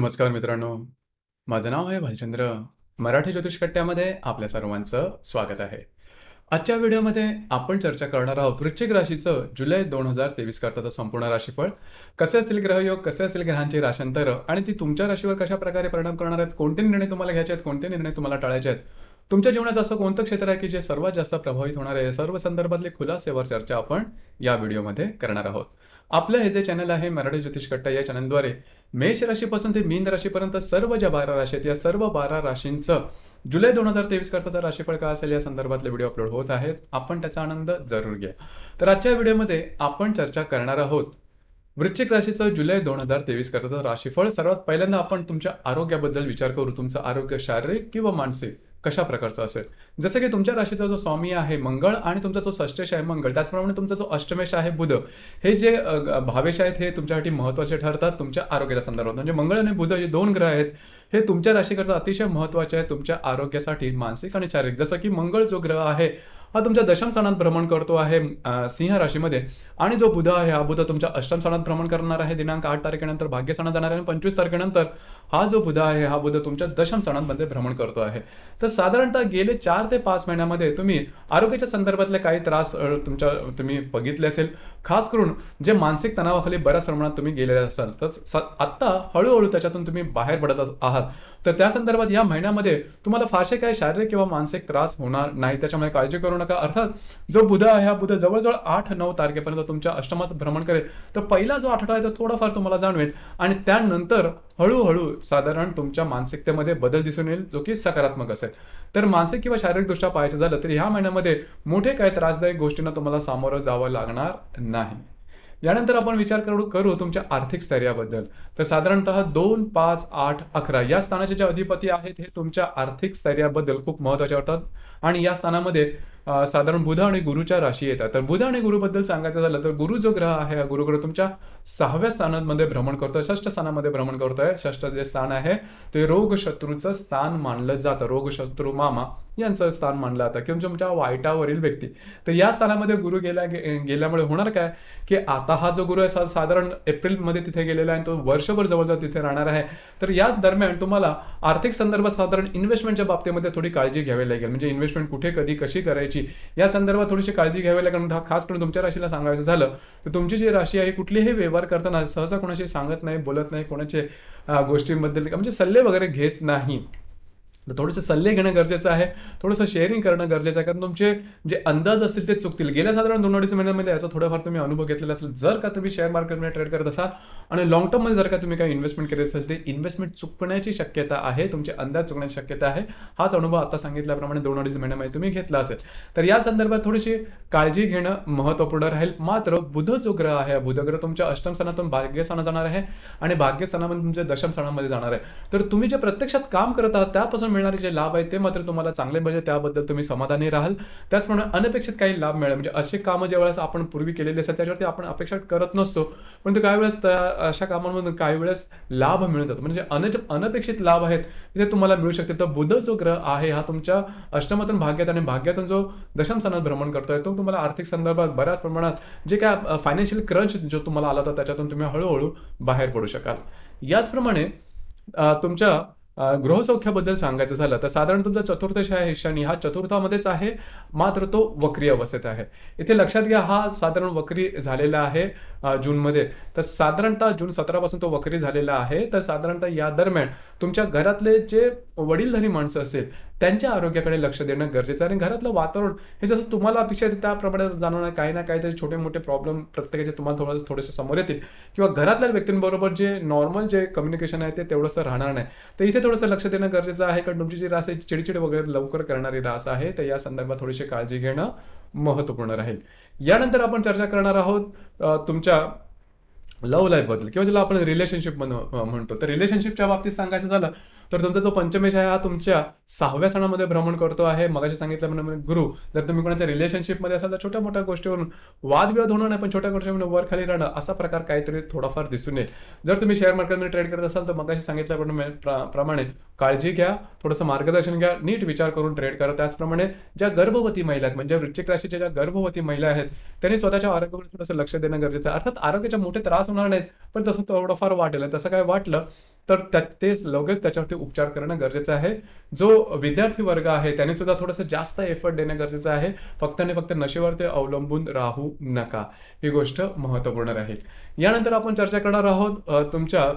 नमस्कार मित्रांनो माझं नाव आहे भालचंद्र मराठी ज्योतिषकट्ट्यामध्ये आपल्या सर्वांचं स्वागत आहे आजच्या व्हिडिओमध्ये आपण चर्चा करणार आहोत वृश्चिक राशीचं जुलै दोन हजार तेवीस करताचं संपूर्ण राशीफळ कसे असतील ग्रहयोग कसे असतील ग्रहांची राशांतर आणि ती तुमच्या राशीवर कशा प्रकारे परिणाम करणार आहेत कोणते निर्णय तुम्हाला घ्यायचे आहेत कोणते निर्णय तुम्हाला टाळायचे आहेत तुमच्या जीवनाचं असं कोणतं क्षेत्र आहे की जे सर्वात जास्त प्रभावित होणार आहे सर्व संदर्भातले खुलासेवर चर्चा आपण या व्हिडिओमध्ये करणार आहोत आपलं हे जे चॅनल आहे मराठी ज्योतिष कट्टा या चॅनलद्वारे मेष राशीपासून ते मीन राशीपर्यंत सर्व ज्या बारा राशी आहेत या सर्व बारा राशींचं जुलै दोन हजार तेवीस करताचा राशीफळ का असेल या संदर्भातले व्हिडिओ अपलोड होत आहेत आपण त्याचा आनंद जरूर घ्या तर आजच्या व्हिडिओमध्ये आपण चर्चा करणार आहोत वृश्चिक राशीचं जुलै दोन हजार तेवीस करताचं राशीफळ सर्वात पहिल्यांदा आपण तुमच्या आरोग्याबद्दल विचार करू तुमचं आरोग्य शारीरिक किंवा मानसिक कशा प्रकारचं असेल जसं की तुमच्या राशीचा जो स्वामी आहे मंगळ आणि तुमचा जो षष्टेश आहे मंगळ त्याचप्रमाणे तुमचा जो अष्टमेश आहे बुध हे जे भावेश आहेत हे तुमच्यासाठी महत्त्वाचे ठरतात तुमच्या आरोग्याच्या संदर्भात म्हणजे मंगळ आणि बुध जे दोन ग्रह आहेत हे तुमच्या राशीकरता अतिशय महत्त्वाचे आहे तुमच्या आरोग्यासाठी मानसिक आणि शारीरिक जसं की मंगळ जो ग्रह आहे हा तुमच्या दशम स्थानात भ्रमण करतो आहे सिंह राशीमध्ये आणि जो बुध आहे हा बुध तुमच्या अष्टम स्थानात भ्रमण करणार आहे दिनांक आठ तारखेनंतर भाग्य जाणार आहे पंचवीस तारखेनंतर हा जो बुध आहे हा बुध तुमच्या दशम स्थानांमध्ये भ्रमण करतो आहे तर साधारणतः गेले चार ते पाच महिन्यामध्ये तुम्ही आरोग्याच्या संदर्भातले काही त्रास तुमच्या तुम्ही बघितले असेल खास करून जे मानसिक तणावाखाली बऱ्याच प्रमाणात तुम्ही गेलेले असाल तर आत्ता हळूहळू त्याच्यातून तुम्ही बाहेर पडत आहात तर त्या संदर्भात या महिन्यामध्ये तुम्हाला फारसे काही शारीरिक किंवा मानसिक त्रास होणार नाही त्याच्यामुळे काळजी करून नका अर्थात जो बुध आहे हा बुध जवळजवळ आठ नऊ तारखेपर्यंत तुमच्या अष्टमात भ्रमण करेल तर पहिला जो आठवडा आहे तो थोडाफार तुम्हाला जाणवेल आणि त्यानंतर हळूहळू साधारण तुमच्या मानसिकतेमध्ये बदल दिसून येईल जो की सकारात्मक असेल तर मानसिक किंवा शारीरिकदृष्ट्या पाहायचं झालं तर ह्या महिन्यामध्ये मोठे काही त्रासदायक गोष्टींना तुम्हाला सामोरं जावं लागणार नाही यानंतर आपण विचार करू करू तुमच्या आर्थिक स्थैर्याबद्दल तर साधारणतः दोन पाच आठ अकरा या स्थानाचे जे अधिपती आहेत हे तुमच्या आर्थिक स्थैर्याबद्दल खूप महत्वाचे वाटतात आणि या स्थानामध्ये साधारण बुध आणि गुरुच्या राशी येतात तर बुध आणि गुरुबद्दल सांगायचं झालं तर गुरु जो ग्रह आहे हा गुरुग्रह तुमच्या सहाव्या स्थानामध्ये भ्रमण करतोय षष्ठ स्थानामध्ये भ्रमण करतोय षष्ठ जे स्थान आहे ते रोगशत्रूचं स्थान मानलं जातं रोगशत्रू मामा यांचं स्थान मानलं जातं किंवा तुमच्या वाईटावरील व्यक्ती तर या स्थानामध्ये गुरु गेल्या गे, गेल्यामुळे होणार काय की आता हा जो गुरु आहे साधारण एप्रिलमध्ये तिथे गेलेला आहे तो वर्षभर जवळजवळ तिथे राहणार आहे तर या दरम्यान तुम्हाला आर्थिक संदर्भात साधारण इन्व्हेस्टमेंटच्या बाबतीमध्ये थोडी काळजी घ्यावी लागेल म्हणजे इन्व्हेस्ट इन्व्हेस्टमेंट कुठे कधी कशी करायची या संदर्भात थोडीशी काळजी घ्यावी लागेल खास करून तुमच्या राशीला सांगायचं झालं तर तुमची जी राशी आहे कुठलेही व्यवहार करताना सहसा कोणाशी सांगत नाही बोलत नाही कोणाचे गोष्टींबद्दल म्हणजे सल्ले वगैरे घेत नाही तर थोडेसे सल्ले घेणं गरजेचं आहे थोडंसं शेअरिंग करणं गरजेचं आहे कारण तुमचे जे अंदाज असतील ते चुकतील गेल्या साधारण दोन अडीच महिन्यामध्ये याचा थोडाफार तुम्ही अनुभव घेतलेला असेल जर का तुम्ही शेअर मार्केटमध्ये ट्रेड करत असाल आणि लॉंग टर्ममध्ये जर का तुम्ही काही इन्व्हेस्टमेंट करत असेल ते इन्व्हेस्टमेंट चुकण्याची शक्यता आहे तुमचे अंदाज चुकण्याची शक्यता आहे हाच अनुभव आता सांगितल्याप्रमाणे दोन अडीच महिन्यामध्ये तुम्ही घेतला असेल तर या संदर्भात थोडीशी काळजी घेणं महत्त्वपूर्ण राहील मात्र बुध जो ग्रह आहे बुध ग्रह तुमच्या अष्टम सणातून भाग्यस्थाना जाणार आहे आणि भाग्यस्थानामध्ये तुमच्या दशम सणामध्ये जाणार आहे तर तुम्ही जे प्रत्यक्षात काम करत आहात त्यापासून मिळणारे जे लाभ आहेत ते मात्र तुम्हाला चांगले पाहिजे त्याबद्दल तुम्ही समाधानी राहाल त्याचप्रमाणे अनपेक्षित काही लाभ मिळेल म्हणजे असे कामं ज्या वेळेस आपण पूर्वी केलेले असतात त्याच्यावरती आपण अपेक्षा करत नसतो परंतु काही वेळेस अशा कामांमधून काही वेळेस लाभ मिळतात म्हणजे अन अनपेक्षित लाभ आहेत ते तुम्हाला मिळू शकते तर बुध जो ग्रह आहे हा तुमच्या अष्टमातून भाग्यात आणि भाग्यातून जो दशम स्थानात भ्रमण करतोय तो तुम्हाला आर्थिक संदर्भात बऱ्याच प्रमाणात जे काय फायनान्शियल क्रंच जो तुम्हाला आला होता त्याच्यातून तुम्ही हळूहळू बाहेर पडू शकाल याचप्रमाणे तुमच्या गृहसौख्याबद्दल सांगायचं झालं तर साधारण तुमचा चतुर्थश आहे शनी हा चतुर्थामध्येच आहे मात्र तो वक्री अवस्थेत आहे इथे लक्षात घ्या हा साधारण वक्री झालेला आहे जूनमध्ये तर साधारणतः जून सतरापासून तो वक्री झालेला आहे तर साधारणतः या दरम्यान तुमच्या घरातले जे वडीलधारी माणसं असेल त्यांच्या आरोग्याकडे लक्ष देणं गरजेचं आहे आणि घरातलं वातावरण हे जसं तुम्हाला अपेक्षा त्याप्रमाणे जाणवणार काही ना काहीतरी छोटे मोठे प्रॉब्लेम प्रत्येकाचे तुम्हाला थोडंसं थोडेसे समोर येतील किंवा घरातल्या व्यक्तींबरोबर जे नॉर्मल जे कम्युनिकेशन आहे ते तेवढंसं राहणार नाही तर इथे थोडंसं लक्ष देणं गरजेचं आहे कारण तुमची जी रास आहे चिडचिड वगैरे लवकर करणारी रास आहे तर या संदर्भात थोडीशी काळजी घेणं महत्त्वपूर्ण राहील यानंतर आपण चर्चा करणार आहोत तुमच्या लव्ह लाईफबद्दल किंवा ज्याला आपण रिलेशनशिप म्हणतो तर रिलेशनशिपच्या बाबतीत सांगायचं झालं तर तुमचा जो पंचमेश आहे हा तुमच्या सहाव्या सणामध्ये भ्रमण करतो आहे मगाशी सांगितल्याप्रमाणे गुरु जर तुम्ही कोणाच्या रिलेशनशिपमध्ये असाल तर छोट्या मोठ्या गोष्टीवरून वादविवाद होणार नाही पण छोट्या म्हणून वर खाली राहणं असा प्रकार काहीतरी थोडाफार दिसून येईल जर तुम्ही शेअर मार्केटमध्ये ट्रेड करत असाल तर मगाशी सांगितल्याप्रमाणे प्रमाणे काळजी घ्या थोडंसं मार्गदर्शन घ्या नीट विचार करून ट्रेड करा त्याचप्रमाणे ज्या गर्भवती महिला आहेत म्हणजे वृश्चिक राशीच्या ज्या गर्भवती महिला आहेत त्यांनी स्वतःच्या आरोग्यावर थोडंसं लक्ष देणं गरजेचं आहे अर्थात आरोग्याच्या मोठे त्रास होणार नाहीत पण तसं थोडंफार वाटेल तसं काय वाटलं तर ते लगेच त्याच्यावरती उपचार करणं गरजेचं आहे जो विद्यार्थी वर्ग आहे त्याने सुद्धा थोडंसं जास्त एफर्ट देणं गरजेचं आहे फक्त आणि फक्त नशेवरती अवलंबून राहू नका ही गोष्ट महत्वपूर्ण राहील यानंतर आपण चर्चा करणार आहोत तुमच्या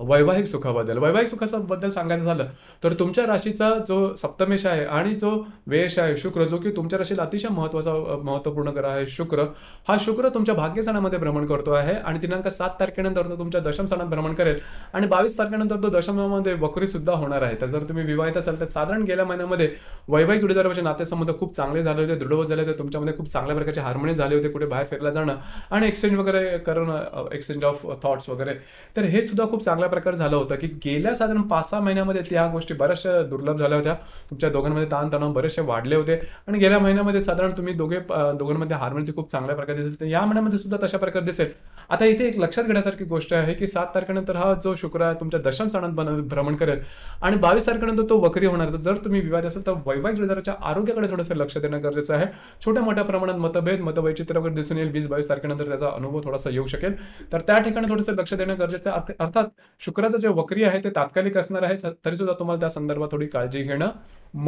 वैवाहिक सुखाबद्दल वैवाहिक सुखाबद्दल सांगायचं झालं तर तुमच्या राशीचा जो सप्तमेश आहे आणि जो वेश आहे शुक्र जो की तुमच्या राशीला अतिशय महत्त्वाचा महत्त्वपूर्ण ग्रह आहे शुक्र हा शुक्र तुमच्या भाग्य सणामध्ये भ्रमण करतो आहे आणि दिनांक सात तारखेनंतर तो तुमच्या दशम सणात भ्रमण करेल आणि बावीस तारखेनंतर तो दशमामध्ये सुद्धा होणार आहे तर जर तुम्ही विवाहित असाल तर साधारण गेल्या महिन्यामध्ये वैवाहिक जुडीदाराचे नातेसंबंध खूप चांगले झाले होते दृढवत झाले होते तुमच्यामध्ये खूप चांगल्या प्रकारचे हार्मोनी झाले होते कुठे बाहेर फिरला जाणं आणि एक्सचेंज वगैरे करणं एक्सचेंज ऑफ थॉट्स वगैरे तर हे सुद्धा खूप चांगलं चांगला प्रकार झाला होता की गेल्या साधारण पाच सहा महिन्यामध्ये त्या गोष्टी बऱ्याचशा दुर्लभ झाल्या होत्या तुमच्या दोघांमध्ये ताणतणाव बरेचसे वाढले होते आणि गेल्या महिन्यामध्ये साधारण तुम्ही दोघे दोघांमध्ये हार्मोनची खूप चांगल्या प्रकारे दिसेल तर या महिन्यामध्ये सुद्धा तशा प्रकारे दिसेल आता इथे एक लक्षात घेण्यासारखी गोष्ट आहे की सात तारखेनंतर हा जो शुक्र आहे तुमच्या दशम स्थानात भ्रमण करेल आणि बावीस तारखेनंतर तो वक्री होणार तर जर तुम्ही विवाद असेल तर वैवाहिक हृदयाच्या आरोग्याकडे थोडंसं लक्ष देणं गरजेचं आहे छोट्या मोठ्या प्रमाणात मतभेद मतवैचित्र वगैरे दिसून येईल वीस बावीस तारखेनंतर त्याचा अनुभव थोडासा येऊ शकेल तर त्या ठिकाणी थोडंसं लक्ष देणं गरजेचं आहे अर्थात शुक्राचं जे वक्री आहे ते तात्कालिक असणार आहे तरी सुद्धा तुम्हाला त्या संदर्भात थोडी काळजी घेणं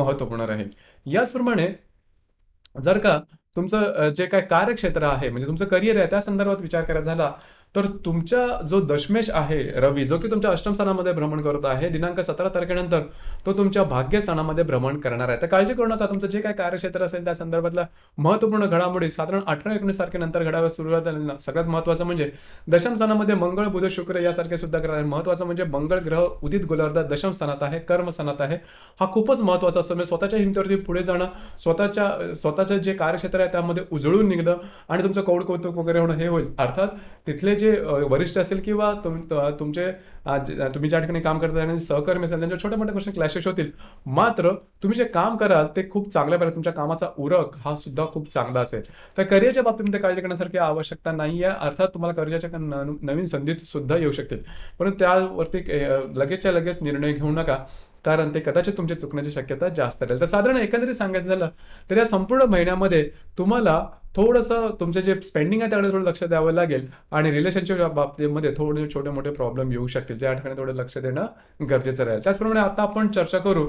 महत्वपूर्ण राहील याचप्रमाणे जर का तुमचं जे काय कार्यक्षेत्र आहे म्हणजे तुमचं करिअर आहे त्या संदर्भात विचार करायचा झाला तर तुमचा जो दशमेश आहे रवी जो की तुमच्या अष्टमस्थानामध्ये भ्रमण करत आहे दिनांक सतरा तारखेनंतर तो तुमच्या भाग्यस्थानामध्ये भ्रमण करणार आहे तर काळजी करू नका तुमचं जे काय कार्यक्षेत्र असेल त्या संदर्भातल्या महत्त्वपूर्ण घडामोडी साधारण अठरा एकोणीस तारखेनंतर घडाव्या सुरुवात सगळ्यात महत्त्वाचं म्हणजे दशमस्थानामध्ये मंगळ बुध शुक्र यासारखे सुद्धा करणार आहे महत्त्वाचं म्हणजे मंगळ ग्रह उदित गोलार्धात दशमस्थानात आहे कर्मस्थानात आहे हा खूपच महत्त्वाचा असतो म्हणजे स्वतःच्या हिमतीवरती पुढे जाणं स्वतःच्या स्वतःचं जे कार्यक्षेत्र आहे त्यामध्ये उजळून निघणं आणि तुमचं कौड कौतुक वगैरे होणं हे होईल अर्थात तिथले जे जे वरिष्ठ असेल किंवा तुमचे तुम्ही ज्या ठिकाणी काम करता त्यांचे सहकर्मी असेल त्यांच्या छोट्या मोठ्या प्रश्न क्लॅशेस होतील मात्र तुम्ही जे काम कराल ते खूप चांगल्या प्रकारे तुमच्या कामाचा उरक हा सुद्धा खूप चांगला असेल तर करिअरच्या बाबतीमध्ये काळजी करण्यासारखी आवश्यकता नाही आहे अर्थात तुम्हाला करिअरच्या नवीन संधी सुद्धा येऊ शकतील परंतु त्यावरती लगेचच्या लगेच निर्णय घेऊ नका कारण ते कदाचित तुमच्या चुकण्याची शक्यता जास्त राहील तर साधारण एकंदरीत सांगायचं झालं तर या संपूर्ण महिन्यामध्ये तुम्हाला थोडस तुमचे जे स्पेंडिंग आहे त्याकडे थोडं लक्ष द्यावं लागेल आणि रिलेशनशिपच्या बाबतीमध्ये थोडे छोटे मोठे प्रॉब्लेम येऊ शकतील त्या ठिकाणी थोडं लक्ष देणं गरजेचं राहील त्याचप्रमाणे आता आपण चर्चा करू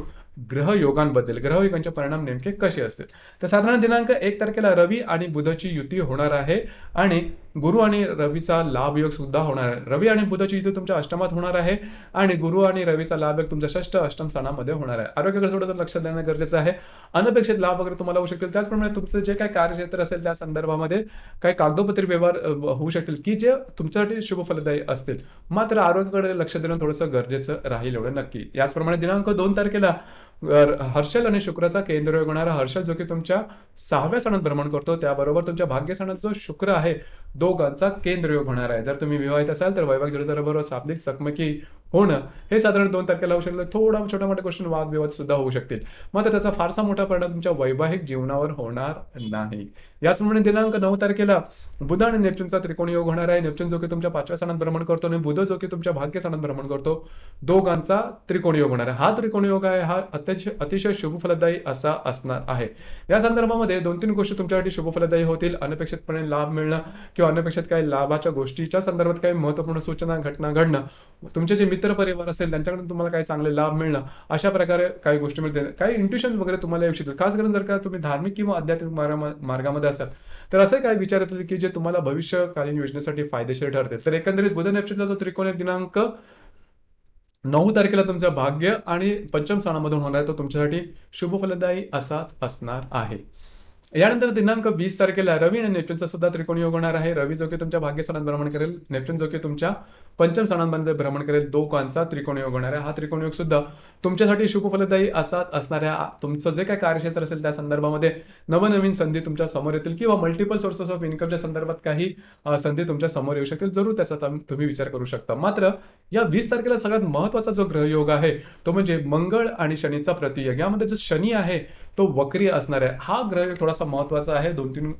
ग्रहयोगांबद्दल ग्रहयोगांचे परिणाम नेमके कसे असतील तर साधारण दिनांक एक तारखेला रवी आणि बुधची युती होणार आहे आणि गुरु आणि रवीचा लाभयोग सुद्धा होणार आहे रवी आणि बुधची युती तुमच्या अष्टमात होणार आहे आणि गुरु आणि रवीचा लाभ योग तुमच्या षष्ठ अष्टम स्थानामध्ये होणार आहे आरोग्याकडे थोडंसं लक्ष देणं गरजेचं आहे अनपेक्षित लाभ वगैरे तुम्हाला होऊ शकतील त्याचप्रमाणे तुमचं जे काही कार्यक्षेत्र असेल त्या संदर्भामध्ये काही कागदोपत्री व्यवहार होऊ शकतील की जे तुमच्यासाठी शुभफलदायी असतील मात्र आरोग्याकडे लक्ष देणं थोडंसं गरजेचं राहील एवढं नक्की याचप्रमाणे दिनांक दोन तारखेला हर्षल आणि शुक्राचा केंद्र होणारा हर्षल जो की तुमच्या सहाव्या सणात भ्रमण करतो त्याबरोबर तुमच्या भाग्य सणात जो शुक्र आहे दोघांचा केंद्रयोग होणार आहे जर तुम्ही विवाहित असाल तर वैवाहिक जोडीदाराबरोबर शाब्दिक चकमकी होणं हे साधारण दोन तारखेला होऊ शकतं थोडा छोट्या मोठ्या क्वेश्चन वादविवाद सुद्धा होऊ शकतील मात्र त्याचा फारसा मोठा परिणाम तुमच्या वैवाहिक जीवनावर होणार नाही याचप्रमाणे दिनांक नऊ तारखेला बुध आणि नेपच्यूनचा त्रिकोण योग होणार आहे नेपच्यून जो की तुमच्या पाचव्या सणात भ्रमण करतो आणि बुध जो की तुमच्या भाग्य सणात भ्रमण करतो दोघांचा त्रिकोण योग होणार आहे हा त्रिकोण योग आहे हा अत्यश अतिशय शुभफलदायी असा असणार आहे या संदर्भामध्ये दोन तीन गोष्टी तुमच्यासाठी शुभफलदायी होतील अनपेक्षितपणे लाभ मिळणं किंवा अनपेक्षित काही लाभाच्या गोष्टीच्या संदर्भात काही महत्त्वपूर्ण सूचना घटना घडणं तुमचे जे मित्र परिवार असेल त्यांच्याकडून तुम्हाला काही चांगले लाभ मिळणं अशा प्रकारे काही गोष्टी मिळते काही इंट्युशन वगैरे तुम्हाला येऊ शकतील खास करून जर का तुम्ही धार्मिक किंवा आध्यात्मिक मार्गामध्ये असाल तर असे काही विचार येतील की जे तुम्हाला भविष्यकालीन योजनेसाठी फायदेशीर ठरते तर एकंदरीत बुध नक्षत्राचा त्रिकोणी दिनांक नऊ तारखेला तुमचं भाग्य आणि पंचम स्थानामधून होणार तो तुमच्यासाठी शुभ फलदायी असाच असणार आहे यानंतर दिनांक वीस तारखेला रवी आणि नेप्टूनचा सुद्धा त्रिकोण योग होणार आहे रवी जो की तुमच्या भाग्यस्थानात भ्रमण करेल नेप्टून जो की तुमच्या पंचम सणांमध्ये भ्रमण करेल दो त्रिकोण त्रिकोणयोग होणार आहे हा त्रिकोणयोग सुद्धा तुमच्यासाठी शुभफलदायी असाच असणाऱ्या तुमचं जे काय कार्यक्षेत्र असेल त्या संदर्भामध्ये नवनवीन संधी तुमच्या समोर येतील किंवा मल्टिपल सोर्सेस ऑफ इन्कमच्या संदर्भात काही संधी तुमच्या समोर येऊ शकतील जरूर त्याचा तुम्ही विचार करू शकता मात्र या वीस तारखेला सगळ्यात महत्त्वाचा जो ग्रहयोग आहे तो म्हणजे मंगळ आणि शनीचा प्रतियोग यामध्ये जो शनी आहे तो वक्री असणार आहे हा ग्रहयोग थोडासा महत्त्वाचा आहे दोन तीन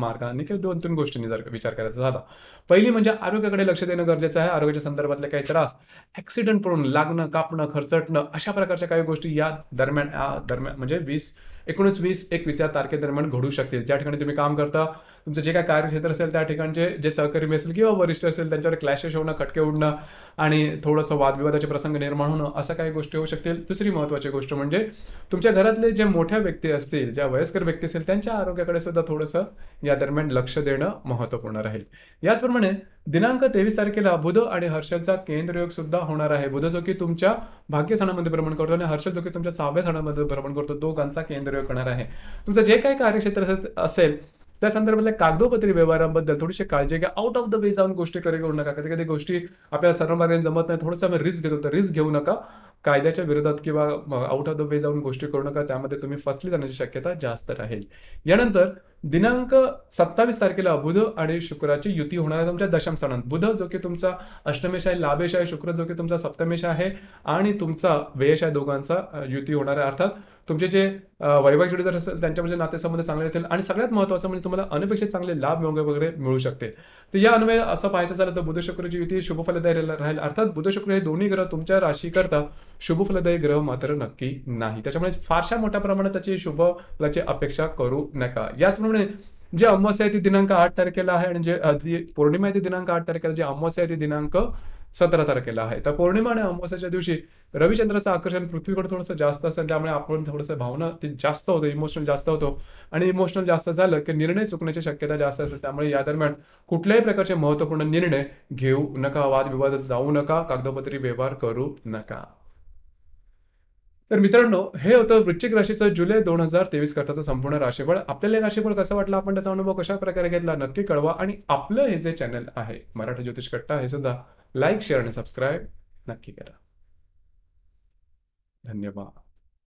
मार्गांनी किंवा दोन तीन गोष्टींनी जर विचार करायचा झाला पहिली म्हणजे आरोग्याकडे लक्ष देणं गरजेचं आहे आरोग्याच्या संदर्भातले काही त्रास ॲक्सिडेंट पडून लागणं कापणं खरचटणं अशा प्रकारच्या काही गोष्टी या दरम्यान दरम्यान म्हणजे वीस एकोणीस वीस एकवीस या तारखेदरम्यान घडू शकतील ज्या ठिकाणी तुम्ही काम करता तुमचं जे काय कार्यक्षेत्र असेल त्या ठिकाणचे जे सहकारी असेल किंवा वरिष्ठ असेल त्यांच्यावर क्लॅशेस होणं खटके उडणं आणि थोडंसं वादविवादाचे प्रसंग निर्माण होणं असं काही गोष्टी होऊ शकतील दुसरी महत्वाची गोष्ट म्हणजे तुमच्या घरातले जे मोठ्या व्यक्ती असतील ज्या वयस्कर व्यक्ती असतील त्यांच्या आरोग्याकडे सुद्धा थोडंसं या दरम्यान लक्ष देणं महत्त्वपूर्ण राहील याचप्रमाणे दिनांक तेवीस तारखेला बुध आणि हर्षलचा केंद्रयोग सुद्धा होणार आहे बुध जो की तुमच्या भाग्य सणामध्ये भ्रमण करतो आणि हर्षल जो की तुमच्या सहाव्या सणामध्ये भ्रमण करतो दोघांचा केंद्रयोग करणार आहे तुमचं जे काही कार्यक्षेत्र असेल त्या संदर्भातल्या कागदोपत्री व्यवहारांबद्दल थोडीशी काळजी घ्या आउट ऑफ द वे जाऊन गोष्टी करे करू नका कधी कधी गोष्टी आपल्या सर्व मार्गाने जमत नाही थोडंसं आम्ही रिस्क घेतो तर रिस्क घेऊ नका कायद्याच्या विरोधात किंवा आउट ऑफ द वे जाऊन गोष्टी करू नका त्यामध्ये तुम्ही फसली जाण्याची शक्यता जास्त राहील यानंतर दिनांक सत्तावीस तारखेला बुध आणि शुक्राची युती होणार आहे तुमच्या दशम सणात बुध जो की तुमचा अष्टमेश आहे लाभेश आहे शुक्र जो की तुमचा सप्तमेश आहे आणि तुमचा वेश आहे दोघांचा युती होणार आहे अर्थात तुमचे जे वैवाहिक जोडीदार असेल त्यांच्यामध्ये नातेसंबंध चांगले येतील आणि सगळ्यात महत्त्वाचं म्हणजे तुम्हाला अनपेक्षित चांगले लाभ वगैरे मिळू शकते तर या अन्वय असं पाहायचं झालं तर बुध शुक्रची युती शुभफलदायी राहील अर्थात बुध शुक्र हे दोन्ही ग्रह तुमच्या राशीकरता शुभफलदायी ग्रह मात्र नक्की नाही त्याच्यामुळे फारशा मोठ्या प्रमाणात त्याची शुभ अपेक्षा करू नका याचप्रमाणे जे अमावस्या आहे दिनांक आठ तारखेला आहे आणि जे पौर्णिमा ते दिनांक आठ तारखेला जे अमावस्या आहे दिनांक सतरा तारखेला आहे तर पौर्णिमा आणि अमावस्याच्या दिवशी रविचंद्राचं आकर्षण पृथ्वीकडे थोडंसं जास्त असेल त्यामुळे आपण थोडंसं भावना ते जास्त होतो इमोशनल जास्त होतो आणि इमोशनल जास्त झालं की निर्णय चुकण्याची शक्यता जास्त असेल त्यामुळे या दरम्यान कुठल्याही प्रकारचे महत्वपूर्ण निर्णय घेऊ नका वादविवादात जाऊ नका कागदपत्री व्यवहार करू नका तर मित्रांनो हे होतं वृश्चिक राशीचं जुलै दोन हजार तेवीस करताचं संपूर्ण राशीफळ आपल्याला राशीफळ कसं वाटलं आपण त्याचा अनुभव कशा प्रकारे घेतला नक्की कळवा आणि आपलं हे जे चॅनल आहे मराठी ज्योतिष कट्टा हे सुद्धा लाईक शेअर आणि सबस्क्राईब नक्की करा धन्यवाद